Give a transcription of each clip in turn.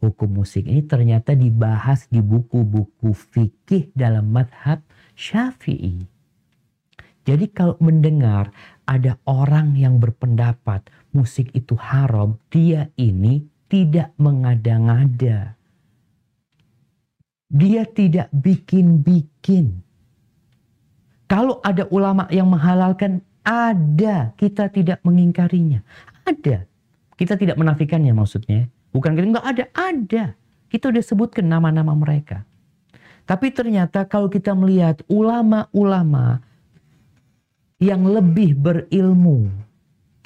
hukum musik ini ternyata dibahas di buku-buku fikih dalam madhab syafi'i. Jadi kalau mendengar ada orang yang berpendapat musik itu haram, dia ini tidak mengada-ngada. Dia tidak bikin-bikin. Kalau ada ulama yang menghalalkan, ada. Kita tidak mengingkarinya. Ada. Kita tidak menafikannya maksudnya Bukan kita nggak ada, ada. Kita udah sebutkan nama-nama mereka. Tapi ternyata kalau kita melihat ulama-ulama yang lebih berilmu,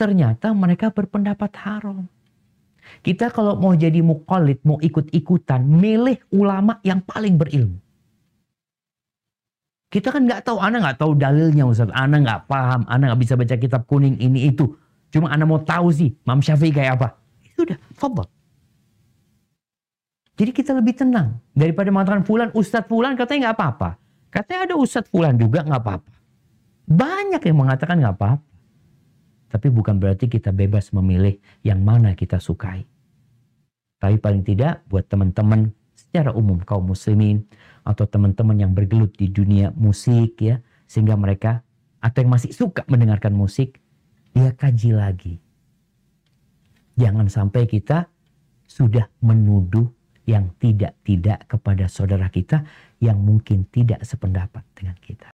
ternyata mereka berpendapat haram. Kita kalau mau jadi mukolit, mau ikut-ikutan, milih ulama yang paling berilmu. Kita kan nggak tahu, anak nggak tahu dalilnya Ustaz. Anak nggak paham, anak nggak bisa baca kitab kuning ini itu. Cuma anak mau tahu sih, Mam Syafi'i kayak apa. Itu udah, fobot. Jadi kita lebih tenang daripada mengatakan Fulan, Ustadz Fulan katanya nggak apa-apa. Katanya ada Ustadz Fulan juga nggak apa-apa. Banyak yang mengatakan nggak apa-apa. Tapi bukan berarti kita bebas memilih yang mana kita sukai. Tapi paling tidak buat teman-teman secara umum kaum muslimin atau teman-teman yang bergelut di dunia musik ya sehingga mereka atau yang masih suka mendengarkan musik dia kaji lagi. Jangan sampai kita sudah menuduh yang tidak-tidak kepada saudara kita yang mungkin tidak sependapat dengan kita.